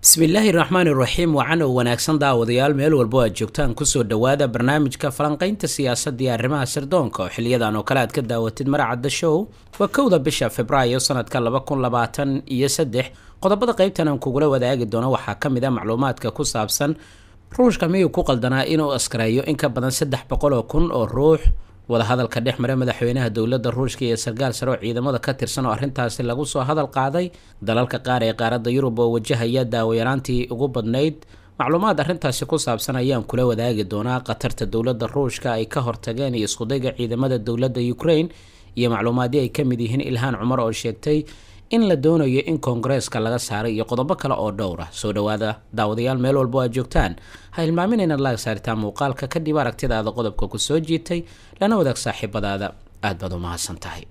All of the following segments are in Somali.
bismillaahi raxmaani raxiim wacan oo wanaagsan daawadayaal meel walbo aad joogtaan kusoo dhowaada barnaamijka falanqaynta siyaasadda iyo arrimaha sirdoonka oo xiliyadan oo kale aad ka daawatid maracadda show waa kowda bisha februaayo sanadka laba kun labaatan iyo saddex qodobada qaybtan aan kugula wadaagi doono waxaa ka mid ah macluumaadka ku saabsan ruushka miyuu ku qaldanaa inuu askareeyo in ka badan saddex boqol oo kun oo ruux wadahadalka dhex mara madaxweynaha dowladda ruushka iyo sarkaal sare oo ciidamada ka tirsan oo arrintaasi lagu soo hadal qaaday dalalka qaar ee qaaradda yurub oo wajahaya daawayaraantii ugu badnayd macluumaad arrintaasi ku saabsan ayaan kula wadaagi doonaa khatarta dowladda ruushka ay ka hortageen iyo iskudayga ciidamada dowladda ukrain iyo macluumaadii ay ka mid yihiin ilhaan cumar oo sheegtay in la doonayo in koongareeska laga saaray iyo qodobo kale oo dhowr ah soo dhowaada daawadayaal meel walbo aad joogtaan ha hilmaamin inaad laaga saartaan muuqaalka kadib aragtidaada qodobka ku soo jiitay lana wadaag saaxiibadaada aad baad u mahadsan tahay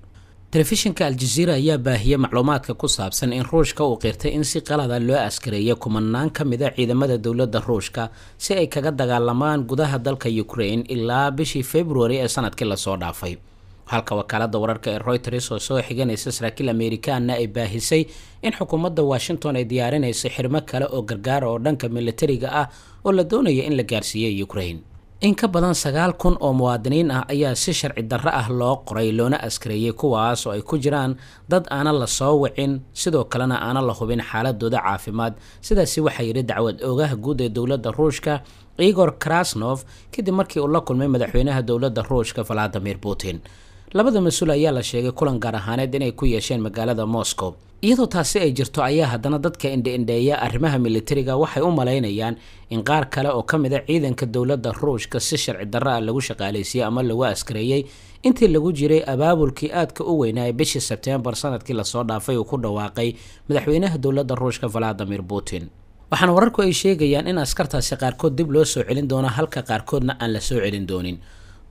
telefishinka aljaziira ayaa baahiyey macluumaadka ku saabsan in ruushka uu qirtay in si qalada ah loo askareeyay kumanaan ka mid a ah ciidamada dowladda ruushka si ay kaga dagaalamaan gudaha dalka ukrain ilaa bishii februari ee sanadkii lasoo dhaafay halka wakaalada wararka ee reuters oo soo xiganaysa saraakiil amerikaanna ay baahisay in xukuumadda washington ay diyaarinayso xirmo kale oo gargaara oo dhanka milatariga ah oo la doonayo in la gaarsiiyo ukrain in ka badan sagaal kun oo muwaadiniin ah ayaa si sharci darro ah loo qoray loona askareeyey kuwaas oo ay ku jiraan dad aana la soo wicin sidoo kalena aana la hubin xaaladooda caafimaad sidaasi waxaa yidhi dacwad oogaha guud ee dowladda ruushka igor krasnof kadib markii uu la kulmay madaxweynaha dowladda ruushka valadimir putin labada mas-uul ayaa la sheegay kulan gaar ahaaneed inay ku yeesheen magaalada moscow iyadoo taasi ay jirto ayaa haddana dadka indheindheeya arrimaha militariga waxay u malaynayaan in qaar kale oo ka mid a ah ciidanka dowladda ruushka si sharci darra ah lagu shaqaalaysiiyey ama lagu askareeyey intii lagu jiray abaabulkii aadka u weynaa ee bishii sebteembar sanadkii lasoo dhaafay uu ku dhawaaqay madaxweynaha dowladda ruushka valadimir putin waxaana wararku ay sheegayaan in askartaasi qaarkood dib loo soo celin doono halka qaarkoodna aan la soo celin doonin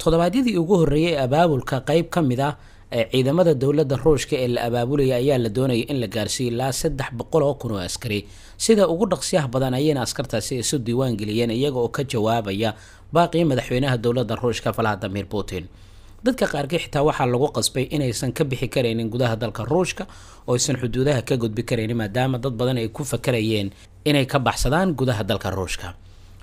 toddobaadyadii ugu horreeyay ee abaabulka qayb ka mid ah ee ciidamada dowladda ruushka ee la abaabulaya ayaa la doonaya in la gaarsiiyo ilaa saddex boqol oo kun oo askari sida ugu dhaqsiyaha badan ayayna askartaasi isu diiwaan geliyeen iyaga oo ka jawaabaya baaqii madaxweynaha dowladda ruushka valadimir putin dadka qaarkii xitaa waxaa lagu qasbay inaysan ka bixi karaynin gudaha dalka ruushka oo aysan xuduudaha ka gudbi karaynin maadaama dad badan ay ku fakarayeen inay ka baxsadaan gudaha dalka ruushka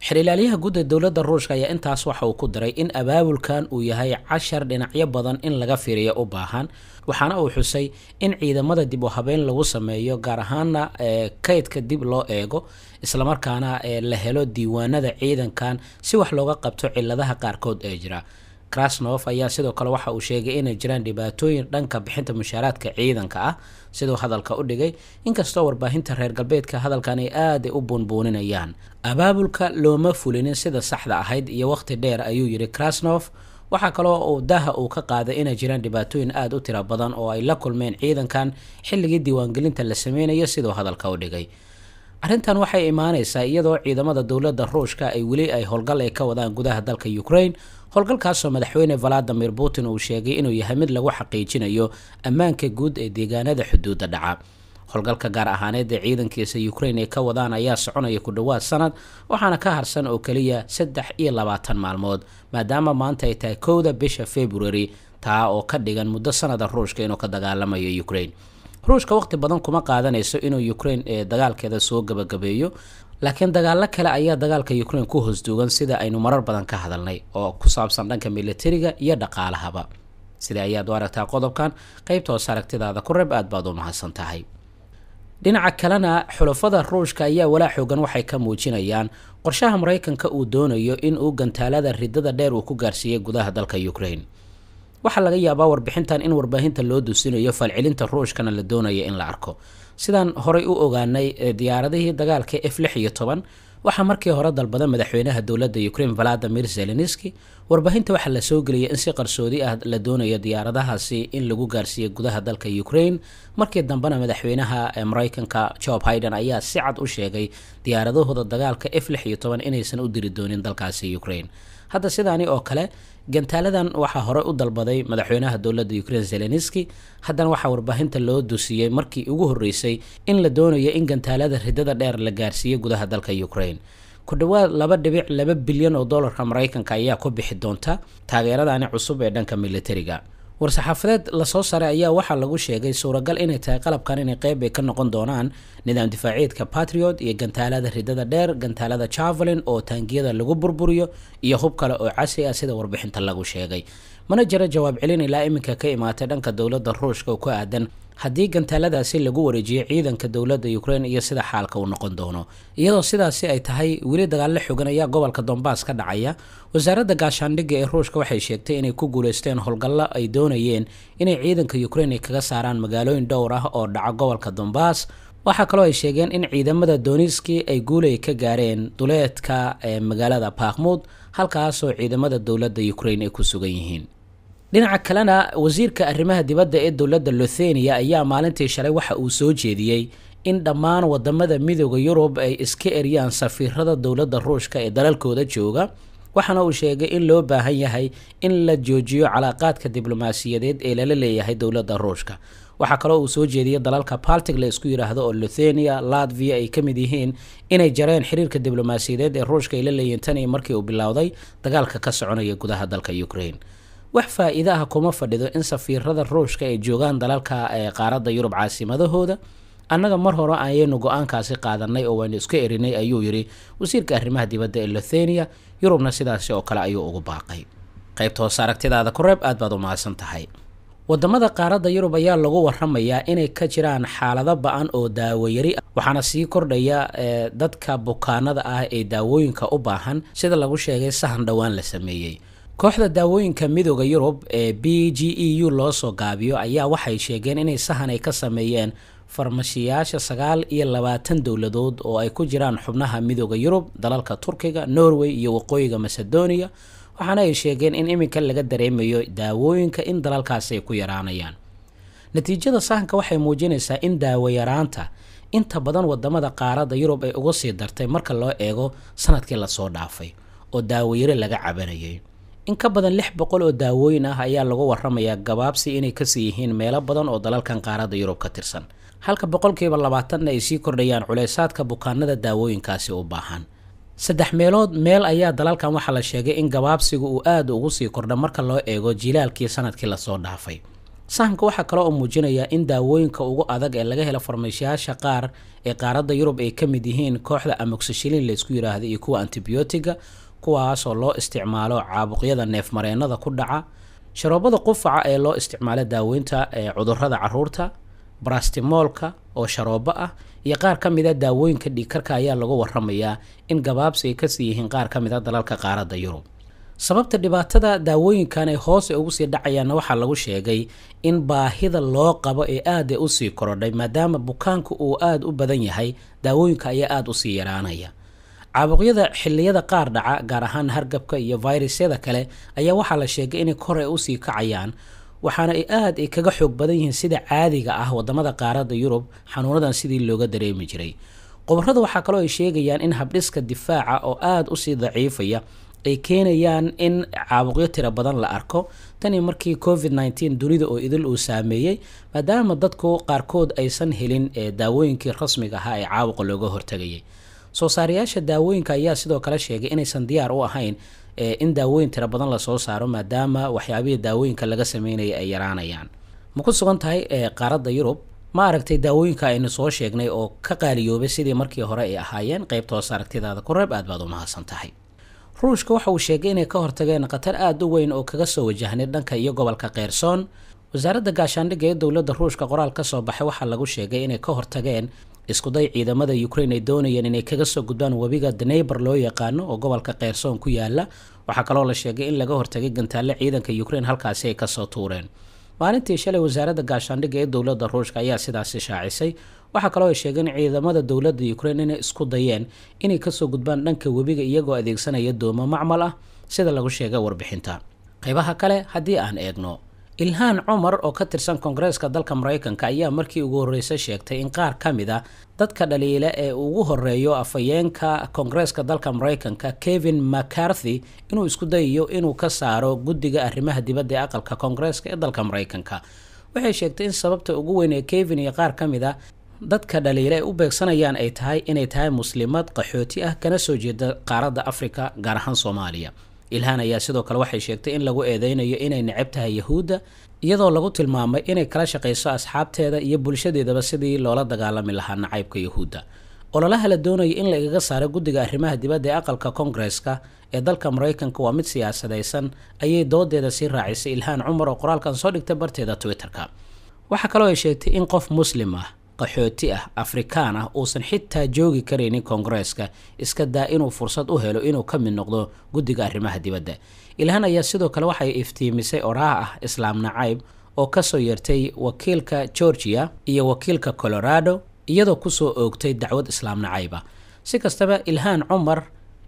xiriilaalyaha guud ee dowladda ruushka ayaa intaas waxa uu ku daray in abaabulkan uu yahay cashar dhinacyo badan in laga fiiriyo u baahan waxaana uu xusay in ciidamada dib u habeyn lagu sameeyo gaar ahaana eh, kaydka dib loo eego islamarkaana eh, la helo diiwaanada ciidankan si wax looga qabto ciladaha qaarkood ee jira krasnof ayaa sidoo kale waxa uu sheegay inay jiraan dhibaatooyin dhanka bixinta mushaaraadka ciidanka ah siduu hadalka u dhigay inkastoo warbaahinta reer galbeedka hadalkan ay aada u buunbuuninayaan abaabulka looma fulinin sida saxda ahayd iyo wakhti dheer ayuu yidhi krasnof waxaa kaloo uu daha uu ka qaaday inay jiraan dhibaatooyin aad u tira badan oo ay la kulmeen ciidankan xilligii diiwaangelinta la sameynayo siduu hadalka u dhigay arrintan waxay imaanaysaa iyadoo ciidamada dowladda ruushka ay weli ay howlgal ay ka wadaan gudaha dalka ukrain howlgalkaasoo madaxweyne valadimir putin uu sheegay inuu yahay mid lagu xaqiijinayo ammaanka guud ee deegaanada xuduudda dhaca howlgalka gaar ahaaneed ee ciidankiisa ukrain ay ka wadaan ayaa soconaya ku dhowaad sanad waxaana ka harsan oo keliya saddex iyo labaatan maalmood maadaama maanta ay tahay kowda bisha februari taa oo ka dhigan muddo sanada ruushka inuu ka dagaalamayo ukrain ruushka waqti badan kuma qaadanayso inuu ukrain ee dagaalkeeda soo gabagabeeyo laakiin dagaalo kale ayaa dagaalka ukraine ku hoostuugan sida aynu marar badan ka hadalnay oo ku saabsan dhanka milatariga iyo dhaqaalahaba sida ayaad u aragtaa qodobkan qaybta aragtidaada ku reeb aad baad u mahadsan tahay dhinaca kalena xulafada ruushka ayaa walaa xoogan waxay ka muujinayaan qorshaha maraykanka uu doonayo in uu gantaalada ridada dheer uu ku gaarsiiyey gudaha dalka ukraine waxaa laga yaabaa warbixintan in warbaahinta loo dusinayo falcelinta ruushkana la doonayo in la arko sidaan horay u ogaanay eh, diyaaradihii dagaalka f lix iyo toban waxaa markii hore dalbada madaxweynaha dowladda ukrain valadimir zelenski warbaahinta waxaa la soo geliyay in si qarsoodi ah la doonayo diyaaradahaasi in lagu gaarsiiyo gudaha dalka ukrain markii dambena madaxweynaha eh, mareykanka job haiden ayaa si cad u sheegay diyaaradahooda dagaalka f lix iyo toban inaysan u diri doonin dalkaasi ukrain hadda sidaani oo kale gantaaladan waxaa hore u dalbaday madaxweynaha dowladda ukrain zelenski haddana waxaa warbaahinta loo dusiyey markii ugu horreysay in la doonayo in gantaalada ridada dheer la gaarsiiyo gudaha dalka ukrain ku dhawaad laba dhibic laba bilyan oo dollarka maraykanka ayaa ku bixi doonta taageeradani cusub ee dhanka militariga war-saxaafadeed lasoo saray ayaa waxaa lagu sheegay suuragal inay tahay qalabkan inay qeyb ay ka noqon doonaan nidaam difaaciyeedka patriot iyo gantaalada ridada dheer gantaalada javelin oo taangiyada lagu burburiyo iyo hub kale oo casri ah sida warbixinta lagu sheegay mana jira jawaab celin ilaa iminka ka imaatay dhanka dowladda ruushka oo ku aadan haddii gantaaladaasi lagu wareejiyo ciidanka dowladda ukrain iyo sida xaalka uu noqon doono iyadoo sidaasi ay tahay weli dagaalla xogan ayaa gobolka dombaas ka dhacaya wasaaradda gaashaandhigga ee ruushka waxay sheegtay inay ku guulaysteen howlgallo ay doonayeen inay ciidanka ukrain ay kaga saaraan magaalooyin dhowr ah oo dhaca gobolka dombaas waxaa kaloo ay sheegeen in ciidamada dooniskii ay guulay ka gaareen duleedka ee eh, magaalada bakhmuud halkaasoo ciidamada dowladda ukrain ay ku sugan yihiin dhinaca kalena wasiirka arrimaha dibadda ee dowladda lothenia ayaa maalintii shalay waxa uu soo jeediyey in dhammaan wadamada midooda yurub ay iska eryaan safiirada dowladda ruushka ee dalalkooda jooga waxaana uu sheegay in loo baahan yahay in la joojiyo calaaqaadka diblomaasiyadeed ee lala leeyahay dowladda ruushka waxaa kaloo uu soo jeediyay dalalka baltic la isku yidhaahdo oo lothenia latvia ay ka mid yihiin inay jareen xiriirka diblomaasiyadeed ee ruushka ay la leeyihiin tan iyo markii uu bilowday dagaalka ka soconaya gudaha dalka ukraine wax faa ah kuma fadhido in safiirada ruushka ay joogaan dalalka eh, qaaradda yurub caasimadahooda annaga mar hore ayaynu go-aankaasi qaadanay oo waynu iska erinay ayuu yidhi wasiirka arrimaha dibadda ee lethania yurubna sidaasi oo kale ayuu ugu baaqay qaybta hoose aragtidaada ku aad baad u mahadsan tahay wadamada qaaradda yurub ayaa lagu waramayaa inay ka jiraan xaalado ba-an oo daawoyari waxaana sii kordhaya eh, dadka bukaanada ah ee daawooyinka u baahan sida lagu sheegay sahan dhowaan la sameeyey kooxda daawooyinka midooda yurub ee b g e u loo soo gaabiyo ayaa waxay sheegeen inay sahan ay ka sameeyeen farmashiyaasha sagaal iyo labaatan dowladood oo ay ku jiraan xubnaha midooda yurub dalalka turkiga norway iyo waqooyiga macedonia waxaana ay sheegeen in iminka laga dareemayo daawooyinka in dalalkaasi ay ku yaraanayaan natiijada sahanka waxay muujinaysaa in daawo yaraanta inta badan wadamada qaaradda yurub ay uga sii dartay marka loo eego sanadkii lasoo dhaafay oo daawayaro laga cabanayay in ka badan lix boqol oo daawooyin ah ayaa lagu waramayaa gabaabsi inay kasii yihiin meelo badan oo dalalkan qaaradda yurub ka tirsan halka boqolkiiba labaatanna ay sii kordhayaan culaysaadka bukaanada daawooyinkaasi u baahan saddex meelood meel ayaa dalalkan waxaa la sheegay in gabaabsigu uu aada ugu sii kordha marka loo eego jilaalkii sanadkii lasoo dhaafay sahanka waxaa kale oo muujinayaa in daawooyinka ugu adag ee laga helo farmashiyaasha qaar ee qaaradda yurub ay ka mid yihiin kooxda amoxicilin laysku yidhaahda iyo kuwa antibiyootiga kuwaasoo loo isticmaalo caabuqyada neefmareennada ku dhaca sharoobada qufaca ee loo isticmaalo daaweynta ee cudurrada caruurta barastimoolka oo sharoobo ah iyo qaar ka mida ah daawooyinka dhiigkarka ayaa lagu waramayaa in gabaabsi ay kasii yihiin qaar ka mida ah dalalka qaaradda yurub sababta dhibaatada daawooyinkan ay hoos ugu sii dhacayaanna waxaa lagu sheegay in baahida loo qabo ee aada usii korodhay maadaama bukaanku uu aada u badan yahay daawooyinka ayaa aada usii yaraanaya caabuqyada xilliyada qaar dhaca gaar ahaan hargabka iyo fayrusyada kale ayaa waxaa la sheegay inay kor ay usii kacayaan waxaana ay aad ay kaga xoog badan yihiin sida caadiga ah wadamada qaaradda yurub xanuunadan sidii looga dareemi jiray qobarrada waxaa kaloo ay sheegayaan in habdhiska difaaca oo aada usii daciifaya ay keenayaan in caabuqyo tiro badan la arko tani markii covid nteen dunida oo idil uu saameeyey maadaama dadku qaarkood aysan helin ee daawooyinkii rasmiga ahaa ee caabuqa looga hortagayay soo saarayaasha daawooyinka ayaa sidoo kale sheegay inaysan diyaar u ahayn in daawooyin tiro badan lasoo saaro maadaama waxyaabihii daawooyinka laga sameynaya ay yaraanayaan ma ku sugan tahay qaaradda yurub ma aragtay daawooyinka aynu soo sheegnay oo ka qaaliyoobay sidii markii hore ay ahaayeen qaybta aragtidaada ku reeb aad baad u mahadsan tahay ruushka waxa uu sheegay inay ka hortageen khatar aad u weyn oo kaga soo wajahnay dhanka iyo gobolka keyrsoon wasaaradda gaashaandhigga ee dowladda ruushka qoraal ka soo baxay waxaa lagu sheegay inay ka hortageen iskuday ciidamada ukraine ay doonayeen inay kaga soo gudbaan webiga daneybar loo yaqaano oo gobolka keyrsoon ku yaala waxaa kaloo la sheegay in laga hortagay gantaalle ciidanka ukraine halkaasi ay kasoo tuureen maalintii shalay wasaaradda gaashaandhigga ee dowladda ruushka ayaa sidaasi shaacisay waxaa kaloo ay in ciidamada dowladda ukraine inay isku dayeen inay kasoo gudbaan dhanka webiga iyagoo adeegsanaya doomo macmal ah sida lagu sheegay warbixinta qaybaha kale haddii aan eegno ilhaan cumar oo ka tirsan koongareeska dalka maraykanka ayaa markii ugu horreysay sheegtay in qaar ka mid a ah dadka dhaliila ee ugu horeeyo afhayeenka koongareeska dalka maraykanka kevin mccarthy inuu isku dayayo inuu ka saaro guddiga arrimaha dibadda ee aqalka koongareeska ee dalka maraykanka waxay sheegtay in sababta ugu weyn ee kevin iyo qaar ka mid a ah dadka dhaliila ay u beegsanayaan ay tahay inay tahay muslimad qaxooti ah kana soo jeeda qaaradda afrika gaar ahaan soomaaliya ilhaan ayaa sidoo kale waxay sheegtay in lagu eedeynayo inay necab tahay yahuudda iyadoo lagu tilmaamay inay kala shaqayso asxaabteeda iyo bulshadeedaba sidii loola dagaalami lahaa nacaybka yahuudda ololaha la doonaya in laigaga igaga saaro guddiga arrimaha dibadda ee aqalka kongareska ee dalka maraykanka waa mid siyaasadaysan ayay doodeeda sii raacisay ilhaan cumar oo qoraalkan soo dhigtay barteeda twitter-ka waxaa kaloo ay sheegtay in qof muslim ah qaxooti ah afrikaan ah uusan xitaa joogi karaynin koongareeska iska daa inuu fursad u helo inuu ka mid noqdo guddiga arrimaha dibadda ilhan ayaa sidoo kale waxay iftiimisay oraah ah islaam nacayb oo kasoo yartay wakiilka georgiya iyo wakiilka colorado iyadoo kusoo oogtay dacwad islaam nacayba si kastaba ilhaan cumar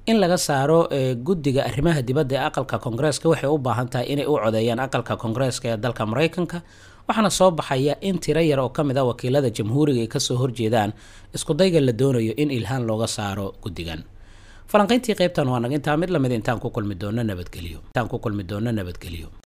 in laga saaro eh, guddiga arrimaha dibadda ee aqalka koongareeska waxay u baahan tahay inay u codeeyaan aqalka koongareeska ee dalka maraykanka waxaana soo baxaya in tiro yar oo ka mid a ah wakiilada jamhuuriga ay kasoo horjeedaan iskudayga la doonayo in ilhaan looga saaro guddigan falanqayntii qaybtan waa nag intaa mid lamid ah, intaan ku kulmi doonno nabadgelyo